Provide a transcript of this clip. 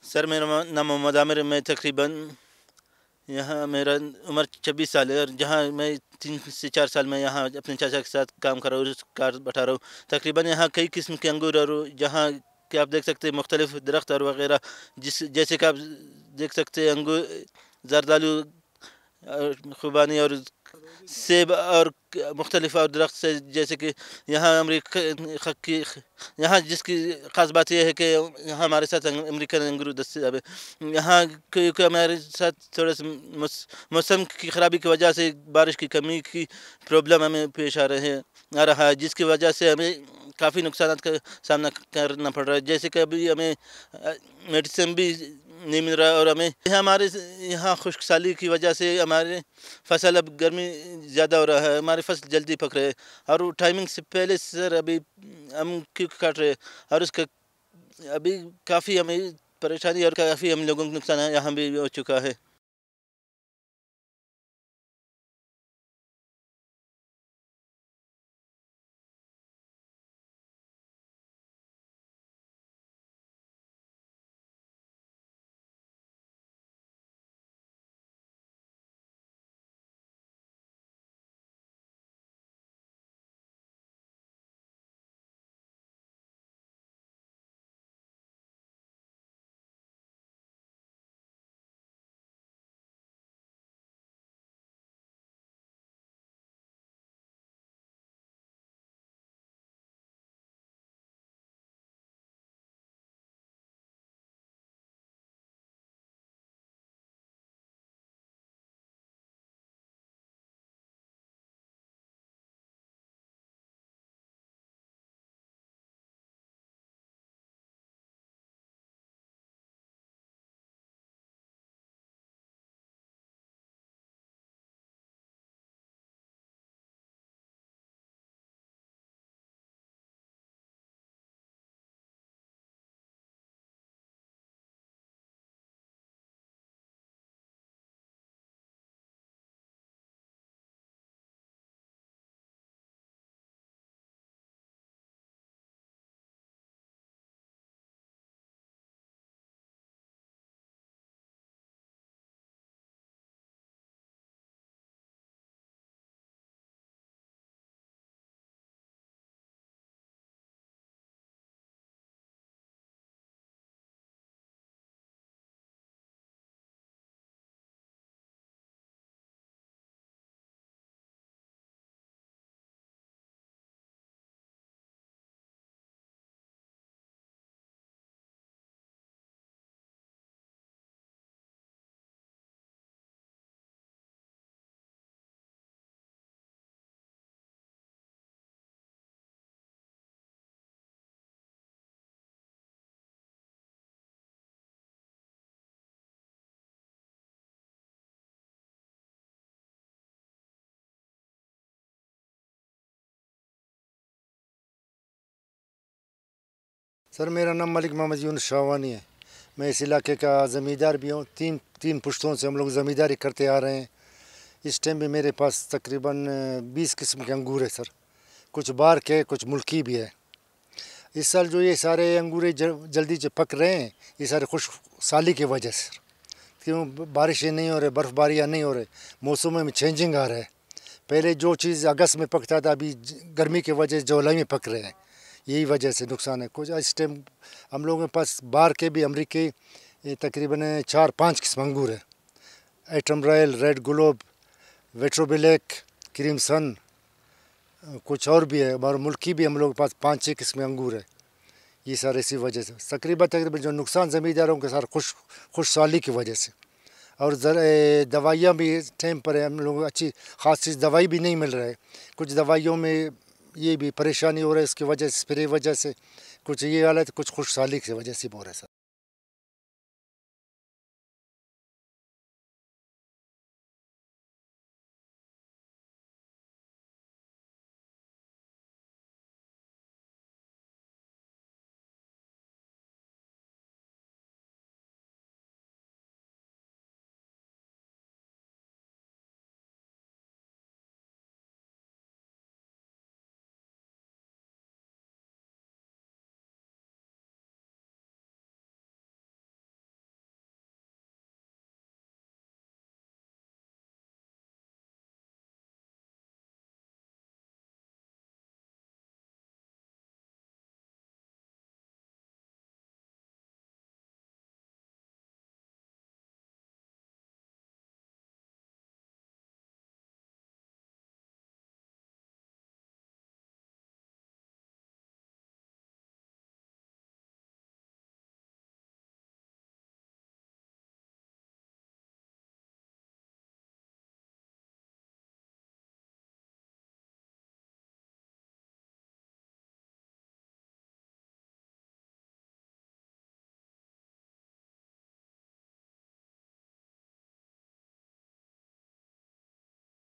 سر میرا نام محمد عامر میں تقریباً یہاں میرا عمر چھبیس سال ہے اور جہاں میں تین سے چار سال میں یہاں اپنے چاچا کے ساتھ کام کر رہا ہوں کار بٹھا رہا ہوں تقریباً یہاں کئی قسم کے انگور اور جہاں کہ آپ دیکھ سکتے مختلف درخت اور وغیرہ جس جیسے کہ آپ دیکھ سکتے انگور زردالو خوبانی اور سیب اور مختلف اور درخت سے جیسے کہ یہاں امریکہ یہاں جس کی خاص بات یہ ہے کہ یہاں ہمارے ساتھ امریکن انگرو دستیاب ہے یہاں کیونکہ ہمارے ساتھ تھوڑا سا موسم کی خرابی کی وجہ سے بارش کی کمی کی پرابلم ہمیں پیش آ رہے آ رہا ہے جس کی وجہ سے ہمیں کافی نقصانات کا سامنا کرنا پڑ رہا ہے جیسے کہ ابھی ہمیں میڈیسن بھی نہیں مل رہا اور ہمیں یہ ہمارے یہاں خشک سالی کی وجہ سے ہمارے فصل اب گرمی زیادہ ہو رہا ہے ہماری فصل جلدی پک رہے اور وہ ٹائمنگ سے پہلے سر ابھی ہم کیوں کاٹ رہے اور اس کا ابھی کافی ہمیں پریشانی اور کافی ہم لوگوں کو نقصان یہاں بھی ہو چکا ہے سر میرا نام ملک محمد یون شاوانی ہے میں اس علاقے کا زمیندار بھی ہوں تین تین پشتوں سے ہم لوگ زمینداری کرتے آ رہے ہیں اس ٹائم بھی میرے پاس تقریباً بیس قسم کے انگور ہے سر کچھ بار کے کچھ ملکی بھی ہے اس سال جو یہ سارے انگورے جلدی جو پک رہے ہیں یہ سارے خشک سالی کی وجہ سے کیوں بارشیں نہیں ہو رہے برف باریاں نہیں ہو رہے موسم میں چینجنگ آ رہا ہے پہلے جو چیز اگست میں پکتا تھا ابھی گرمی کی وجہ سے جولائی میں پک رہے ہیں یہی وجہ سے نقصان ہے کچھ اس ٹائم ہم لوگوں کے پاس باہر کے بھی امریکی تقریباً چار پانچ قسم انگور ہے ایٹم رائل ریڈ گلوب ویٹرو بلیک کریم سن کچھ اور بھی ہے ہمارے ملکی بھی ہم لوگ کے پاس پانچ چھ قسم انگور ہے یہ سارا اسی وجہ سے تقریباً تقریباً جو نقصان زمینداروں کے ساتھ خوش خوش سالی کی وجہ سے اور دوائیاں بھی ٹائم پر ہے ہم لوگ اچھی خاص چیز دوائی بھی نہیں مل رہا ہے کچھ دوائیوں میں یہ بھی پریشانی ہو رہا ہے اس کی وجہ سے پھر یہ وجہ سے کچھ یہ حالت کچھ خوش سالی کی وجہ سے بھی رہا ہے سر